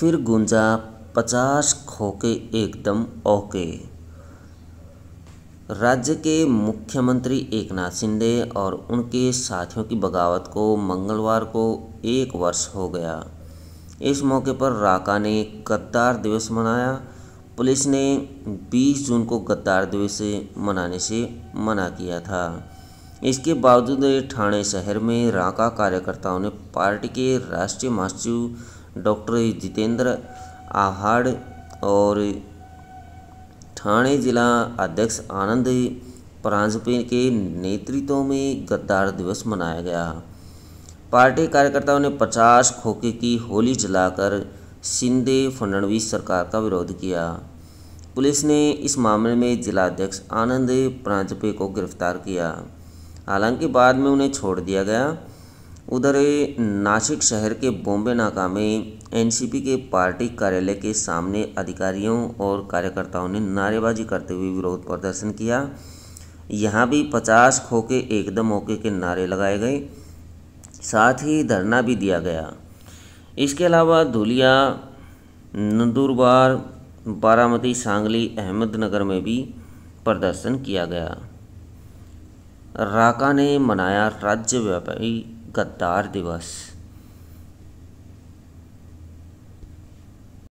फिर गुंजा पचास खोके एकदम ओके राज्य के मुख्यमंत्री एकनाथ शिंदे और उनके साथियों की बगावत को मंगलवार को एक वर्ष हो गया इस मौके पर राका ने गद्दार दिवस मनाया पुलिस ने 20 जून को गद्दार दिवस मनाने से मना किया था इसके बावजूद ठाणे शहर में राका कार्यकर्ताओं ने पार्टी के राष्ट्रीय महासचिव डॉक्टर जितेंद्र आहाड़ और ठाणे जिला अध्यक्ष आनंद परांजपे के नेतृत्व में गद्दार दिवस मनाया गया पार्टी कार्यकर्ताओं ने 50 खोखे की होली जलाकर शिंदे फडणवीस सरकार का विरोध किया पुलिस ने इस मामले में जिलाध्यक्ष आनंद परांजपे को गिरफ्तार किया हालांकि बाद में उन्हें छोड़ दिया गया उधर नासिक शहर के बॉम्बे नाका में एनसीपी के पार्टी कार्यालय के सामने अधिकारियों और कार्यकर्ताओं ने नारेबाजी करते हुए विरोध प्रदर्शन किया यहाँ भी पचास खोके एकदम ओके के नारे लगाए गए साथ ही धरना भी दिया गया इसके अलावा धुलिया नंदुरबार बारामती सांगली अहमदनगर में भी प्रदर्शन किया गया राका ने मनाया राज्यव्यापी कतार दिवस